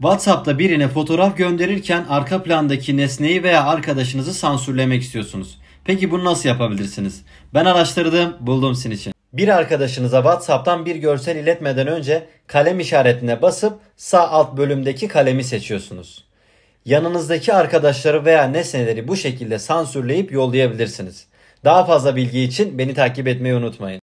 WhatsApp'ta birine fotoğraf gönderirken arka plandaki nesneyi veya arkadaşınızı sansürlemek istiyorsunuz. Peki bunu nasıl yapabilirsiniz? Ben araştırdım, buldum sizin için. Bir arkadaşınıza WhatsApp'tan bir görsel iletmeden önce kalem işaretine basıp sağ alt bölümdeki kalemi seçiyorsunuz. Yanınızdaki arkadaşları veya nesneleri bu şekilde sansürleyip yollayabilirsiniz. Daha fazla bilgi için beni takip etmeyi unutmayın.